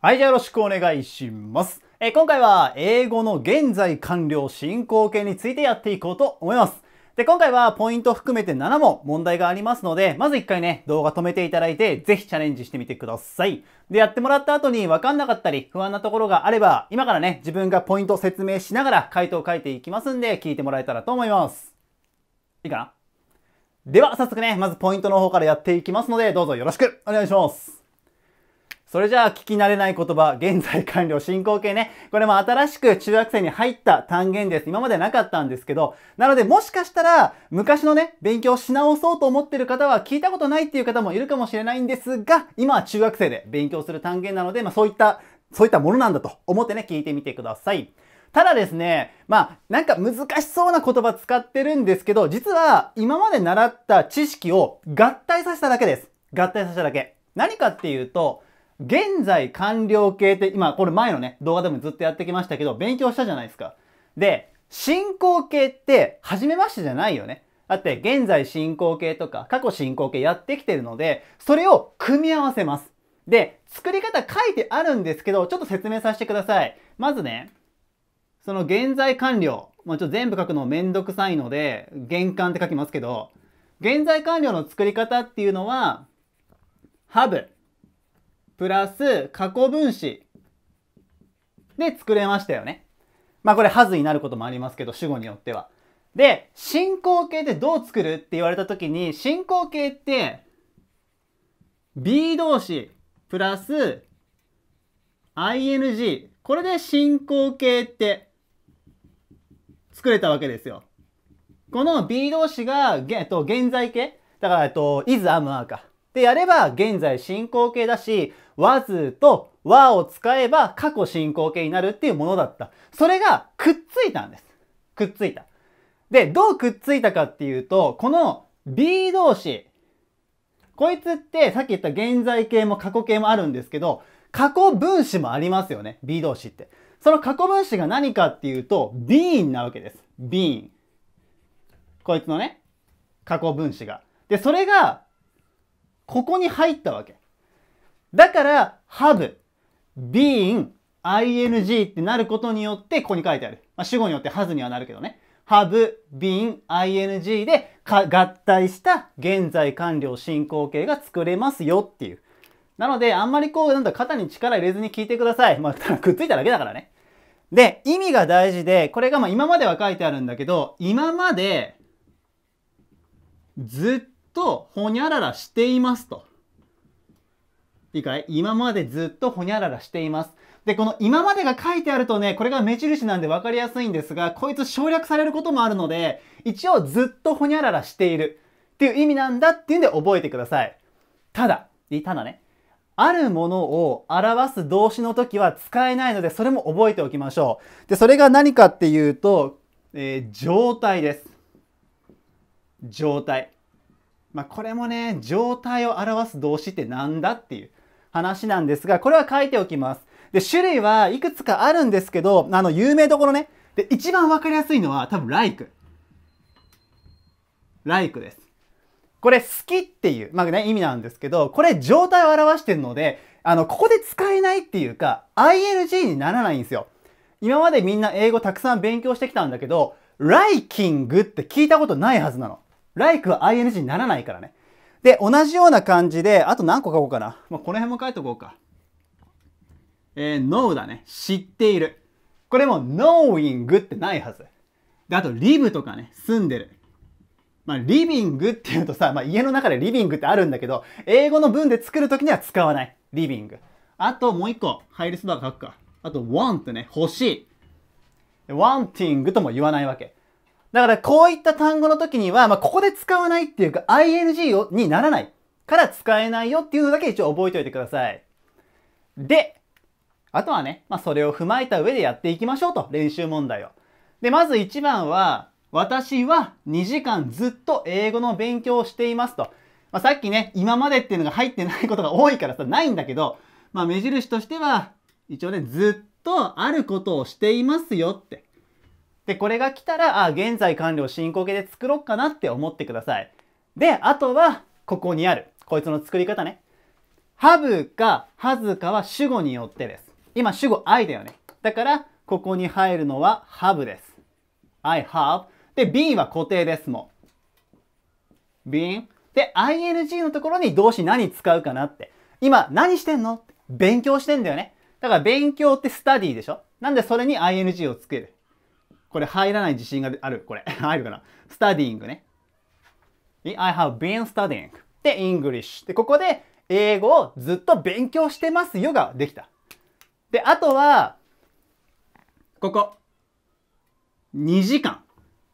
はい、じゃあよろしくお願いします。え今回は英語の現在完了進行形についてやっていこうと思います。で、今回はポイント含めて7問問題がありますので、まず1回ね、動画止めていただいて、ぜひチャレンジしてみてください。で、やってもらった後に分かんなかったり、不安なところがあれば、今からね、自分がポイントを説明しながら回答を書いていきますんで、聞いてもらえたらと思います。いいかなでは、早速ね、まずポイントの方からやっていきますので、どうぞよろしくお願いします。それじゃあ聞き慣れない言葉、現在完了進行形ね。これも新しく中学生に入った単元です。今までなかったんですけど、なのでもしかしたら昔のね、勉強し直そうと思ってる方は聞いたことないっていう方もいるかもしれないんですが、今は中学生で勉強する単元なので、まあそういった、そういったものなんだと思ってね、聞いてみてください。ただですね、まあ、なんか難しそうな言葉使ってるんですけど、実は今まで習った知識を合体させただけです。合体させただけ。何かっていうと、現在完了形って、今これ前のね、動画でもずっとやってきましたけど、勉強したじゃないですか。で、進行形って、初めましてじゃないよね。だって、現在進行形とか、過去進行形やってきてるので、それを組み合わせます。で、作り方書いてあるんですけど、ちょっと説明させてください。まずね、その現在完了。まあ、ちょっと全部書くのめんどくさいので、玄関って書きますけど、現在完了の作り方っていうのは、ハブ。プラス過去分詞で作れましたよね。まあこれはずになることもありますけど主語によっては。で進行形でどう作るって言われた時に進行形って B 動詞プラス ing これで進行形って作れたわけですよ。この B 動詞が、えっと、現在形だから、えっと、is, am, are か。でやれば現在進行形だし、わずとわを使えば過去進行形になるっていうものだった。それがくっついたんです。くっついた。で、どうくっついたかっていうと、この B 動詞。こいつってさっき言った現在形も過去形もあるんですけど、過去分子もありますよね。B 動詞って。その過去分子が何かっていうと、ビーなわけです。ビーこいつのね、過去分子が。で、それがここに入ったわけ。だから、have, being, ing ってなることによって、ここに書いてある。まあ、主語によって has にはなるけどね。have, been, ing で合体した現在完了進行形が作れますよっていう。なので、あんまりこう、なんだ、肩に力入れずに聞いてください。まあ、くっついただけだからね。で、意味が大事で、これがまあ今までは書いてあるんだけど、今までずっとほにゃららしていますと。いいかい今までずっとほにゃららしています。で、この今までが書いてあるとね、これが目印なんで分かりやすいんですが、こいつ省略されることもあるので、一応ずっとほにゃららしているっていう意味なんだっていうんで覚えてください。ただ、ただね、あるものを表す動詞の時は使えないので、それも覚えておきましょう。で、それが何かっていうと、えー、状態です。状態。まあ、これもね、状態を表す動詞って何だっていう話なんですが、これは書いておきます。で、種類はいくつかあるんですけど、あの、有名どころね。で、一番わかりやすいのは多分 like。like です。これ好きっていう、まあね、意味なんですけど、これ状態を表してるので、あの、ここで使えないっていうか、ing にならないんですよ。今までみんな英語たくさん勉強してきたんだけど、liking って聞いたことないはずなの。like は ing にならないからね。で、同じような感じで、あと何個書こうかな。まあ、この辺も書いとこうか。えー、know だね。知っている。これも knowing ってないはず。で、あと live とかね、住んでる。まあ、リビングっていうとさ、まあ、家の中でリビングってあるんだけど、英語の文で作るときには使わない。リビング。あともう一個、ハリスバー書くか。あと、want ね、欲しい。wanting とも言わないわけ。だからこういった単語の時には、まあ、ここで使わないっていうか ing にならないから使えないよっていうのだけ一応覚えておいてください。で、あとはね、まあ、それを踏まえた上でやっていきましょうと、練習問題を。で、まず1番は、私は2時間ずっと英語の勉強をしていますと。まあ、さっきね、今までっていうのが入ってないことが多いからさ、ないんだけど、まあ、目印としては、一応ね、ずっとあることをしていますよって。で、これが来たら、あ、現在完了進行形で作ろうかなって思ってください。で、あとは、ここにある。こいつの作り方ね。ハブか、ハズかは主語によってです。今、主語 I だよね。だから、ここに入るのはハブです。I have。で、B は固定ですもん。b e n で、ing のところに動詞何使うかなって。今、何してんの勉強してんだよね。だから勉強ってスタディでしょなんでそれに ing をつける。これ入らない自信がある。これ。入るかな ?studying ね。I have been studying. で、English。で、ここで英語をずっと勉強してますよができた。で、あとは、ここ。2時間。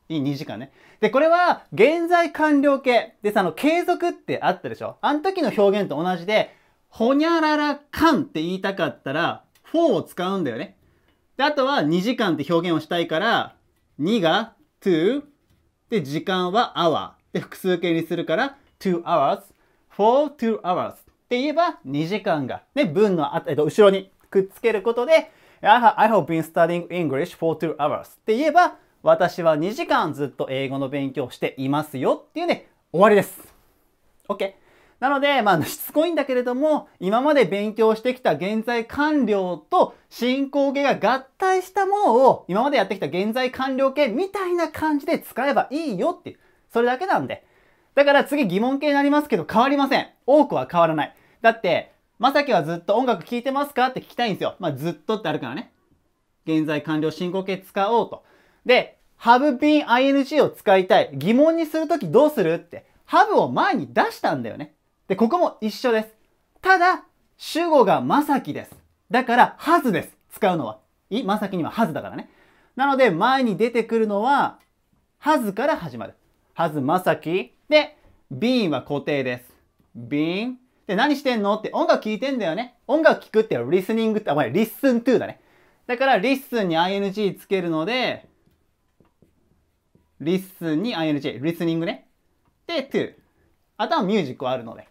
いい2時間ね。で、これは現在完了形。でさ、あの、継続ってあったでしょあの時の表現と同じで、ほにゃららかんって言いたかったら、for を使うんだよね。で、あとは2時間って表現をしたいから、2が to、で、時間は hour。で、複数形にするから、2 hours, for 2 hours って言えば2時間が、ね、文のあ、えっと、後ろにくっつけることで、I h e I have been studying English for 2 hours って言えば、私は2時間ずっと英語の勉強していますよっていうね、終わりです。OK。なので、まあ、しつこいんだけれども、今まで勉強してきた現在完了と進行形が合体したものを、今までやってきた現在完了形みたいな感じで使えばいいよっていう、それだけなんで。だから次疑問形になりますけど変わりません。多くは変わらない。だって、まさきはずっと音楽聴いてますかって聞きたいんですよ。まあ、ずっとってあるからね。現在完了進行形使おうと。で、have been ing を使いたい。疑問にするときどうするって。ハブを前に出したんだよね。で、ここも一緒です。ただ、主語がまさきです。だから、はずです。使うのは。い、まさきにははずだからね。なので、前に出てくるのは、はずから始まる。はずまさき。で、ビーンは固定です。ビーン。で、何してんのって音楽聴いてんだよね。音楽聴くってリスニングって、あ、お前、リッスントゥだね。だから、リッスンに ing つけるので、リッスンに ing、リスニングね。で、トゥ。あとはミュージックはあるので。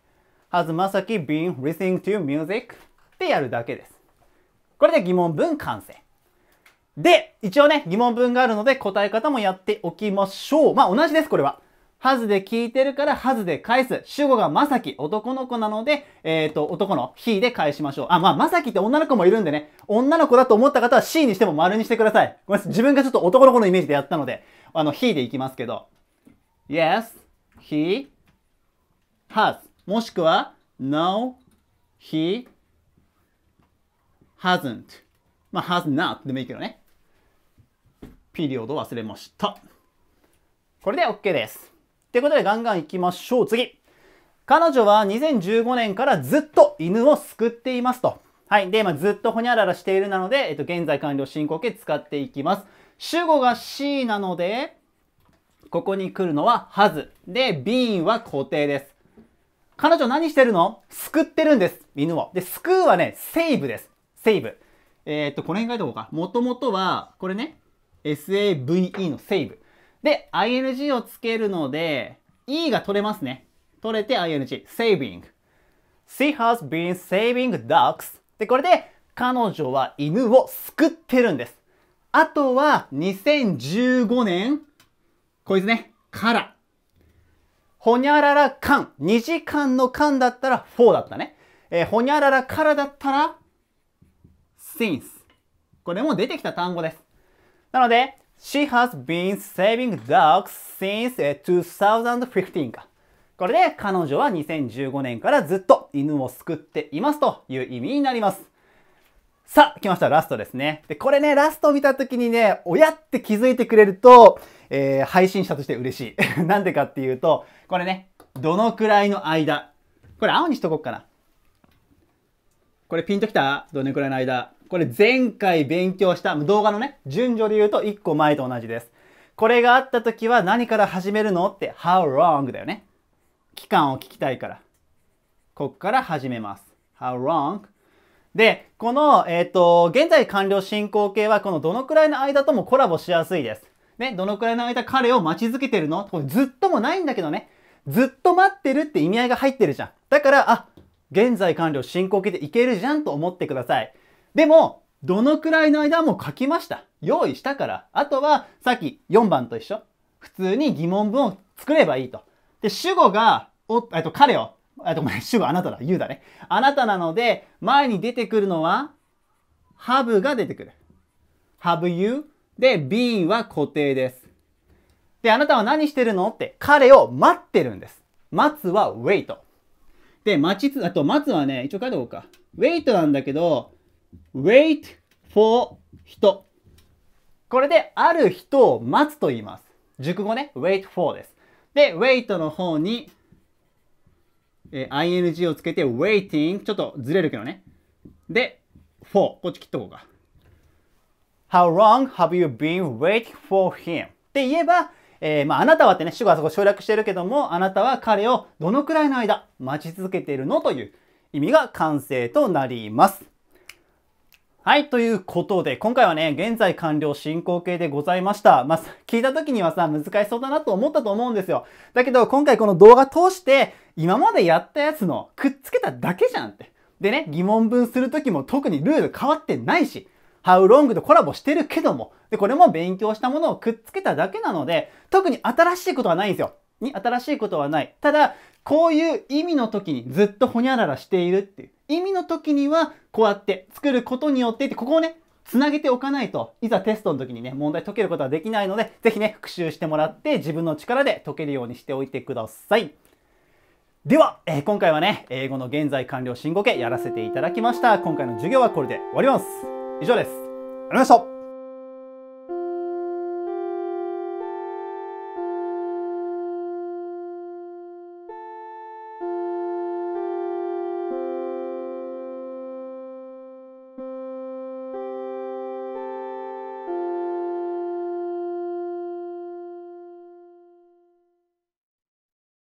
Has Masaki been listening to music? ってやるだけです。これで疑問文完成。で、一応ね、疑問文があるので答え方もやっておきましょう。まあ同じです、これは。はずで聞いてるから、はずで返す。主語がまさき、男の子なので、えっ、ー、と、男のひで返しましょう。あ、まあ、まさきって女の子もいるんでね、女の子だと思った方は C にしても丸にしてください。ごめんなさい。自分がちょっと男の子のイメージでやったので、あの、ひでいきますけど。Yes, he has もしくは No, he hasn't まあ has not でもいいけどねピリオド忘れましたこれで OK ですということでガンガンいきましょう次彼女は2015年からずっと犬を救っていますとはい。で、今、ずっとほにゃららしているなので、えっと、現在完了進行形使っていきます。主語が C なので、ここに来るのは has。で、b e i n は固定です。彼女何してるの救ってるんです。犬を。で、救うはね、セーブです。セーブ。えー、っと、この辺書いておこうか。もともとは、これね、save のセーブ。で、ing をつけるので、e が取れますね。取れて ing。saving。She has been saving ducks. で、これで彼女は犬を救ってるんです。あとは2015年、こいつね、からほにゃらら間、2時間の間だったら4だったね。えー、ほにゃららからだったら since。これも出てきた単語です。なので、She has been saving dogs since 2015か。これで彼女は2015年からずっと犬を救っていますという意味になります。さあ、来ました。ラストですね。で、これね、ラスト見た時にね、親って気づいてくれると、えー、配信者として嬉しい。なんでかっていうと、これね、どのくらいの間。これ青にしとこうかな。これピンときたどのくらいの間。これ前回勉強した動画のね、順序で言うと1個前と同じです。これがあった時は何から始めるのって How long だよね。期間を聞きたいから。こっから始めます。How long で、この、えっ、ー、と、現在完了進行形は、このどのくらいの間ともコラボしやすいです。ね、どのくらいの間彼を待ち続けてるのこれずっともないんだけどね。ずっと待ってるって意味合いが入ってるじゃん。だから、あ、現在完了進行形でいけるじゃんと思ってください。でも、どのくらいの間も書きました。用意したから。あとは、さっき4番と一緒。普通に疑問文を作ればいいと。で、主語が、お、えっと、彼をあとごめん、主語あなただ。言うだね。あなたなので、前に出てくるのは、have が出てくる。have you で、been は固定です。で、あなたは何してるのって、彼を待ってるんです。待つは wait。で、待ちつ、あと待つはね、一応書いておこうか。wait なんだけど、wait for 人。これで、ある人を待つと言います。熟語ね、wait for です。で、wait の方に、えー、ing をつけて waiting ちょっとずれるけどねで for こっち切っとこうか How long have you been waiting for him? って言えば、えー、まあ、あなたはってね、主語はそこ省略してるけども、あなたは彼をどのくらいの間待ち続けているのという意味が完成となります。はい、ということで、今回はね、現在完了進行形でございました。まあ、聞いた時にはさ、難しそうだなと思ったと思うんですよ。だけど、今回この動画通して、今までやったやつのくっつけただけじゃんって。でね、疑問文する時も特にルール変わってないし、How Long とコラボしてるけども、で、これも勉強したものをくっつけただけなので、特に新しいことはないんですよ。に新しいことはない。ただ、こういう意味の時にずっとほにゃららしているっていう。意味の時にはこうやって作ることによってここをねつなげておかないといざテストの時にね問題解けることはできないので是非ね復習してもらって自分の力で解けるようにしておいてください。では、えー、今回はね、英語の現在完了新語形やらせていただきました。今回の授業はこれで終わります。以上です。ありがとうございました。